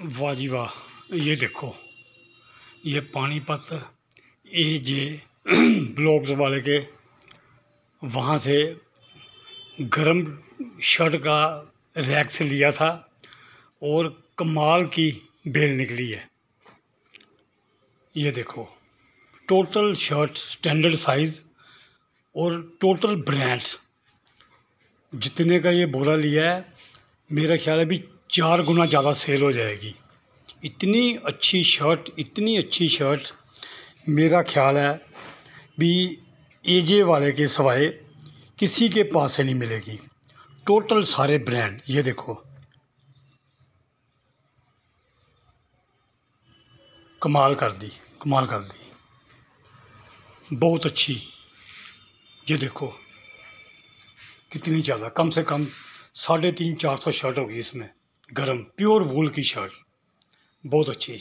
वाह जी वाह ये देखो ये पानीपत ए जे ब्लॉक्स वाले के वहाँ से गरम शर्ट का रैक्स लिया था और कमाल की बेल निकली है ये देखो टोटल शर्ट स्टैंडर्ड साइज़ और टोटल ब्रांड्स जितने का ये बोरा लिया है मेरा ख्याल है अभी चार गुना ज़्यादा सेल हो जाएगी इतनी अच्छी शर्ट इतनी अच्छी शर्ट मेरा ख्याल है भी ए जे वाले के सवाए किसी के पास से नहीं मिलेगी टोटल सारे ब्रांड ये देखो कमाल कर दी कमाल कर दी बहुत अच्छी ये देखो कितनी ज़्यादा कम से कम साढ़े तीन चार सौ शर्ट होगी इसमें गर्म प्योर वूल की शर्ट बहुत अच्छी